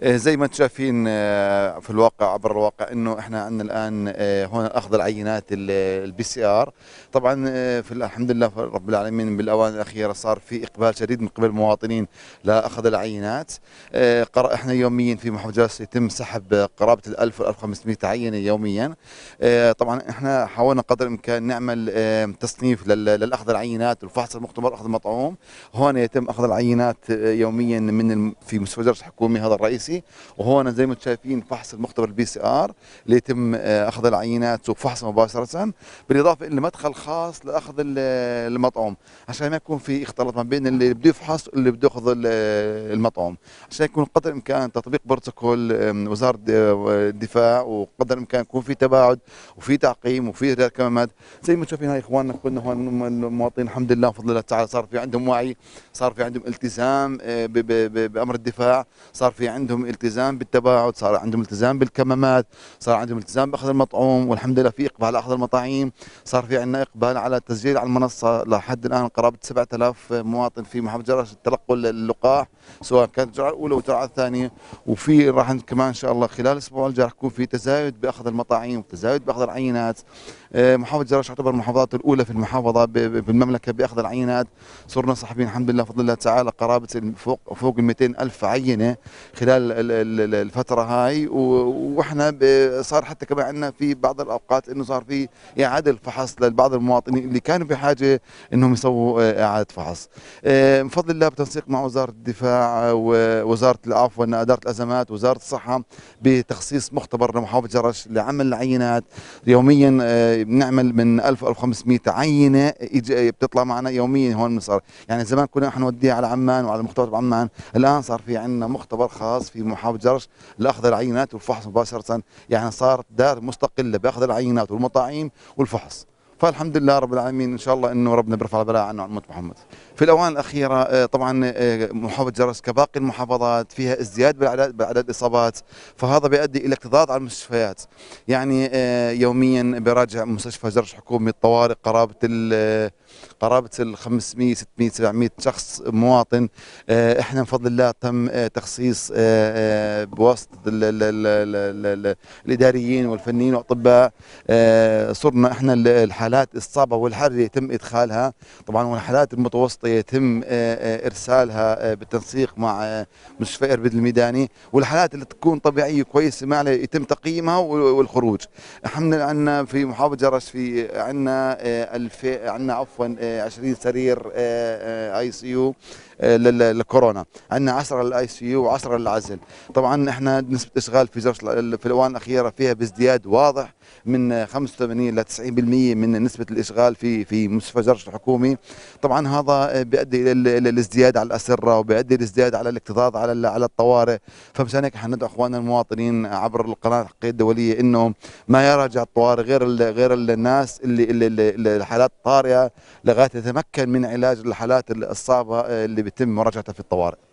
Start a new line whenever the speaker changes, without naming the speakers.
آه، زي ما انتم شايفين آه، في الواقع عبر الواقع انه احنا عندنا الان آه، هون اخذ العينات البي سي ار طبعا في الحمد لله رب العالمين بالاوان الاخيره صار في اقبال شديد من قبل المواطنين لاخذ العينات احنا يوميا في محافظه يتم سحب قرابه ال 1000 و 1500 عينه يوميا طبعا احنا حاولنا قدر الامكان نعمل تصنيف للاخذ العينات والفحص المختبر اخذ المطعوم هون يتم اخذ العينات يوميا من في مستشفى الحكومي هذا الرئيسي وهون زي ما شايفين فحص المختبر البي سي ار اللي يتم آه، اخذ العينات وفحص مباشره بالاضافه الى مدخل خاص لاخذ آه، المطعوم عشان ما يكون في اختلاط ما بين اللي بده يفحص واللي بده ياخذ آه، المطعوم عشان يكون قدر الامكان تطبيق بروتوكول وزاره الدفاع وقدر الامكان يكون في تباعد وفي تعقيم وفي كمامات زي ما شايفين هاي اخواننا كنا هون المواطنين الحمد لله بفضل الله تعالى صار في عندهم وعي صار في عندهم التزام بامر الدفاع صار في عندهم التزام بالتباعد صار عندهم التزام بالكمامات صار عندهم التزام باخذ المطعوم والحمد لله في اقبال على اخذ المطاعيم صار في عندنا اقبال على التسجيل على المنصه لحد الان قرابه 7000 مواطن في محافظه جرش تلقوا اللقاح سواء كانت الجرعه الاولى والجرعه الثانيه وفي راح كمان ان شاء الله خلال الاسبوع الجاي راح يكون في تزايد باخذ المطاعيم وتزايد باخذ العينات آه، محافظه جرش تعتبر المحافظات الاولى في المحافظه بالمملكه باخذ العينات صرنا صاحبين الحمد لله بفضل الله تعالى قرابه فوق فوق ال 200 الف عينه خلال الفتره هاي واحنا صار حتى كمان عندنا في بعض الاوقات انه صار في اعاده فحص لبعض المواطنين اللي كانوا بحاجه انهم يسووا آه، اعاده فحص. بفضل آه، الله بتنسيق مع وزاره الدفاع ووزاره العفو اداره الازمات وزاره الصحه بتخصيص مختبر لمحافظه جرش لعمل العينات يوميا آه، بنعمل من 1000 1500 عينه بتطلع معنا يوميا هون من صار يعني زمان كنا احنا نوديها على عمان وعلى مختبر عمان الان صار في عندنا مختبر خاص الخاص في محافظه جرش لاخذ العينات والفحص مباشره يعني صارت دار مستقله باخذ العينات والمطاعيم والفحص فالحمد لله رب العالمين ان شاء الله انه ربنا بيرفع البلاء عنه عن محمد. في الاوان الاخيره آه، طبعا آه، محافظه جرس كباقي المحافظات فيها ازدياد بالعدد بالعدد الاصابات فهذا بيؤدي الى اكتظاظ على المستشفيات. يعني آه، يوميا براجع مستشفى جرش حكومي الطوارئ قرابه قرابه ال 500 600 700 شخص مواطن آه، احنا بفضل الله تم آه، تخصيص آه، بواسطه الاداريين والفنيين والاطباء صرنا احنا الحالات الصعبه والحرجه يتم ادخالها طبعا والحالات المتوسطه يتم ارسالها بالتنسيق مع مستشفى اربد الميداني والحالات اللي تكون طبيعيه كويسه ما يتم تقييمها والخروج احنا عندنا في محافظه جرش في عندنا عندنا عفوا 20 سرير اي آه، سي آه، يو آه، للكورونا عندنا 10 للاي سي يو و10 للعزل طبعا احنا نسبه اشغال في في الاوان الاخيره فيها بازدياد واضح من 85 ل 90% من نسبه الاشغال في في مستشفى جرش الحكومي طبعا هذا بيؤدي الى الازدياد على الاسره وبيؤدي الازدياد على الاكتظاظ على على الطوارئ فمشان هيك ندعو اخواننا المواطنين عبر القناه الحقيقيه الدوليه انه ما يراجع الطوارئ غير غير الناس اللي, اللي الحالات الطارئه لغايه يتمكن من علاج الحالات الصعبه اللي بيتم مراجعتها في الطوارئ